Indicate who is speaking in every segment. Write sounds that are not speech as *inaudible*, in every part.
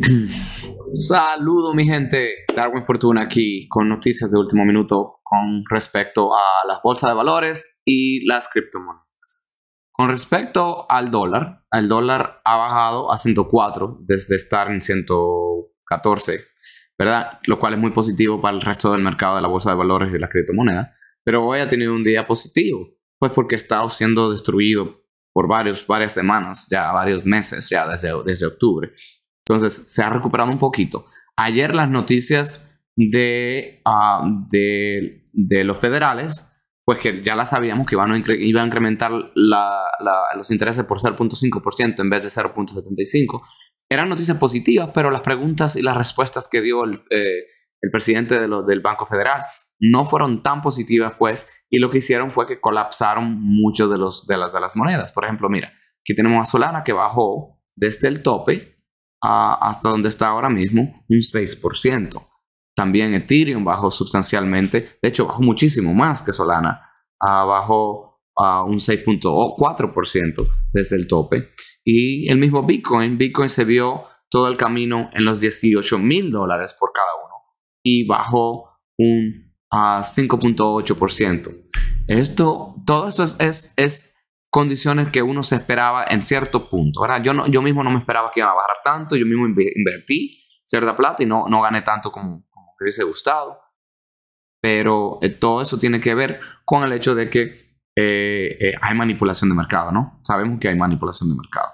Speaker 1: *clears throat* Saludo mi gente, Darwin Fortuna aquí con noticias de último minuto con respecto a las bolsas de valores y las criptomonedas. Con respecto al dólar, el dólar ha bajado a 104 desde estar en 114, ¿verdad? Lo cual es muy positivo para el resto del mercado de la bolsa de valores y las criptomonedas, pero hoy ha tenido un día positivo, pues porque ha estado siendo destruido por varios, varias semanas, ya varios meses, ya desde, desde octubre. Entonces, se ha recuperado un poquito. Ayer las noticias ah, de, de, los federales, pues que ya las sabíamos que iban a, a incrementar los intereses por 0.5% en vez de 0.75%. Eran noticias positivas, pero las preguntas y las respuestas que dio el, eh, presidente del Banco Federal no fueron tan positivas, pues, y lo que hicieron fue que colapsaron muchos de, los, de, las, de las monedas. Por ejemplo, mira, aquí tenemos a Solana que bajó desde el tope hasta donde está ahora mismo, un 6%. También Ethereum bajó sustancialmente, de hecho bajó muchísimo más que Solana, ah, bajó un 6.4% desde el tope. Y el mismo Bitcoin, Bitcoin se vio todo el camino en los 18 mil dólares por cada uno y bajó un 5.8%. Ah, esto, todo esto es, es, condiciones que uno se esperaba en cierto punto. ¿verdad? Yo, no, yo mismo no me esperaba que iba a bajar tanto, yo mismo invertí cierta plata y no, no gané tanto como, hubiese gustado. Pero eh, todo eso tiene que ver con el hecho de que eh, eh, hay manipulación de mercado, ¿no? Sabemos que hay manipulación de mercado.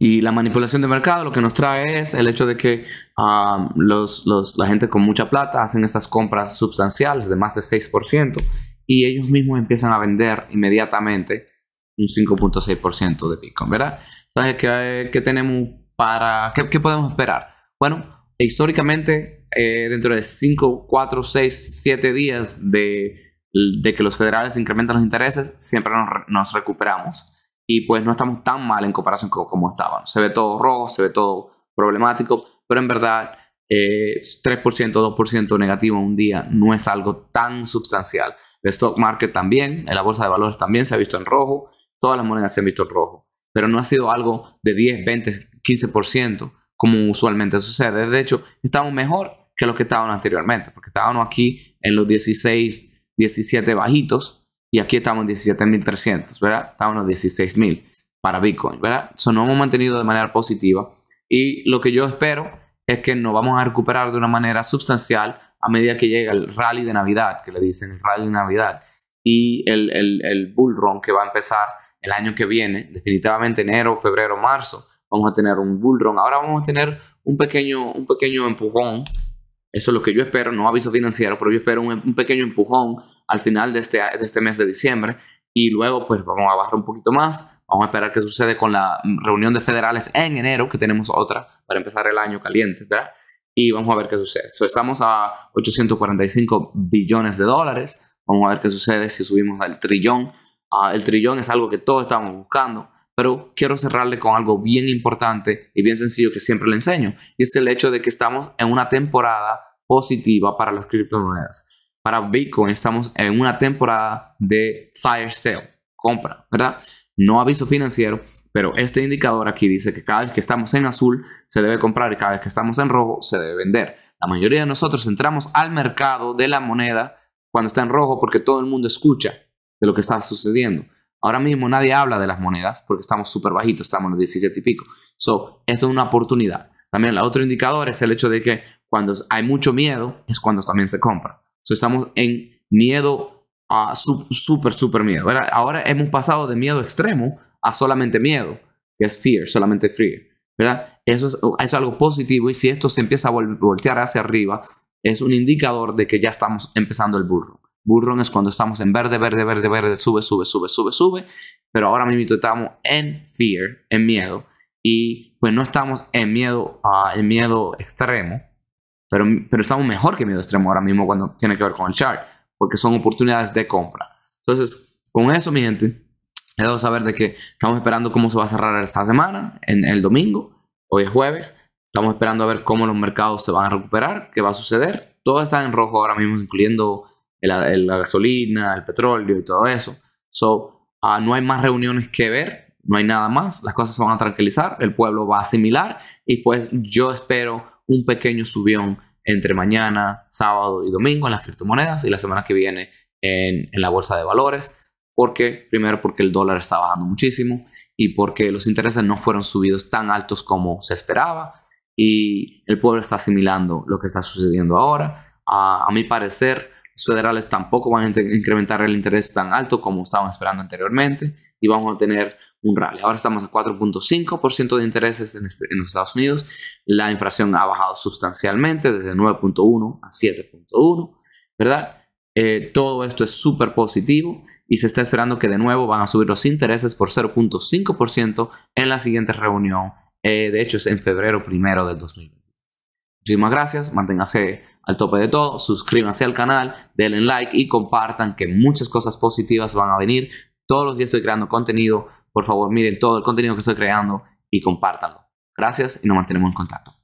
Speaker 1: Y la manipulación de mercado lo que nos trae es el hecho de que los, los, la gente con mucha plata hacen estas compras sustanciales de más de 6% y ellos mismos empiezan a vender inmediatamente un 5.6% de Bitcoin, ¿verdad? Entonces, ¿qué, tenemos para, qué, podemos esperar? Bueno, históricamente, eh, dentro de 5, 4, 6, 7 días de, que los federales incrementan los intereses, siempre nos, recuperamos. Y pues no estamos tan mal en comparación con cómo estaban. Se ve todo rojo, se ve todo problemático, pero en verdad eh, 3%, 2% negativo en un día no es algo tan sustancial. El stock market también, la bolsa de valores también se ha visto en rojo todas las monedas se han visto rojo, pero no ha sido algo de 10, 20, 15% como usualmente sucede. De hecho, estamos mejor que los que estaban anteriormente, porque estábamos aquí en los 16, 17 bajitos y aquí estamos en 17.300, ¿verdad? Estábamos en 16.000 para Bitcoin, ¿verdad? Eso no hemos mantenido de manera positiva y lo que yo espero es que nos vamos a recuperar de una manera sustancial a medida que llega el rally de Navidad, que le dicen el rally de Navidad, y el, el, el bull run que va a empezar el año que viene, definitivamente enero, febrero, marzo, vamos a tener un bullrun. Ahora vamos a tener un pequeño, un pequeño empujón. Eso es lo que yo espero, no aviso financiero, pero yo espero un, pequeño empujón al final de este, de este mes de diciembre y luego pues vamos a bajar un poquito más. Vamos a esperar qué sucede con la reunión de federales en enero, que tenemos otra para empezar el año caliente, ¿verdad? Y vamos a ver qué sucede. estamos a 845 billones de dólares. Vamos a ver qué sucede si subimos al trillón. Ah, el trillón es algo que todos estamos buscando, pero quiero cerrarle con algo bien importante y bien sencillo que siempre le enseño, y es el hecho de que estamos en una temporada positiva para las criptomonedas. Para Bitcoin estamos en una temporada de fire sale, compra, ¿verdad? No aviso financiero, pero este indicador aquí dice que cada vez que estamos en azul se debe comprar y cada vez que estamos en rojo se debe vender. La mayoría de nosotros entramos al mercado de la moneda cuando está en rojo porque todo el mundo escucha de lo que está sucediendo. Ahora mismo nadie habla de las monedas porque estamos súper bajitos, estamos en los 17 y pico. So, esto es una oportunidad. También el otro indicador es el hecho de que cuando hay mucho miedo es cuando también se compra. estamos en miedo, a súper, súper miedo. Ahora hemos pasado de miedo extremo a solamente miedo, que es fear, solamente fear. ¿verdad? Eso, es, algo positivo y si esto se empieza a voltear hacia arriba, es un indicador de que ya estamos empezando el burro. Bullrun es cuando estamos en verde, verde, verde, verde, sube, sube, sube, sube, sube. Pero ahora mismo estamos en fear, en miedo. Y pues no estamos en miedo, ah, en miedo extremo. Pero, pero estamos mejor que miedo extremo ahora mismo cuando tiene que ver con el chart. Porque son oportunidades de compra. Entonces, con eso, mi gente, debo saber de que estamos esperando cómo se va a cerrar esta semana, en el domingo. Hoy es jueves. Estamos esperando a ver cómo los mercados se van a recuperar, qué va a suceder. Todo está en rojo ahora mismo, incluyendo la gasolina, el petróleo y todo eso. So, ah, no hay más reuniones que ver, no hay nada más, las cosas se van a tranquilizar, el pueblo va a asimilar y pues yo espero un pequeño subión entre mañana, sábado y domingo en las criptomonedas y la semana que viene en, la bolsa de valores. Porque, primero, porque el dólar está bajando muchísimo y porque los intereses no fueron subidos tan altos como se esperaba y el pueblo está asimilando lo que está sucediendo ahora. Ah, a mi parecer, federales tampoco van a incrementar el interés tan alto como estaban esperando anteriormente y vamos a tener un rally. Ahora estamos a 4.5% de intereses este, en, los Estados Unidos. La inflación ha bajado sustancialmente desde 9.1 a 7.1, ¿verdad? Eh, todo esto es súper positivo y se está esperando que de nuevo van a subir los intereses por 0.5% en la siguiente reunión. Eh, de hecho, es en febrero primero del 2023. Muchísimas gracias, manténgase al tope de todo, suscríbanse al canal, denle like y compartan que muchas cosas positivas van a venir. Todos los días estoy creando contenido, por favor miren todo el contenido que estoy creando y compártanlo. Gracias y nos mantenemos en contacto.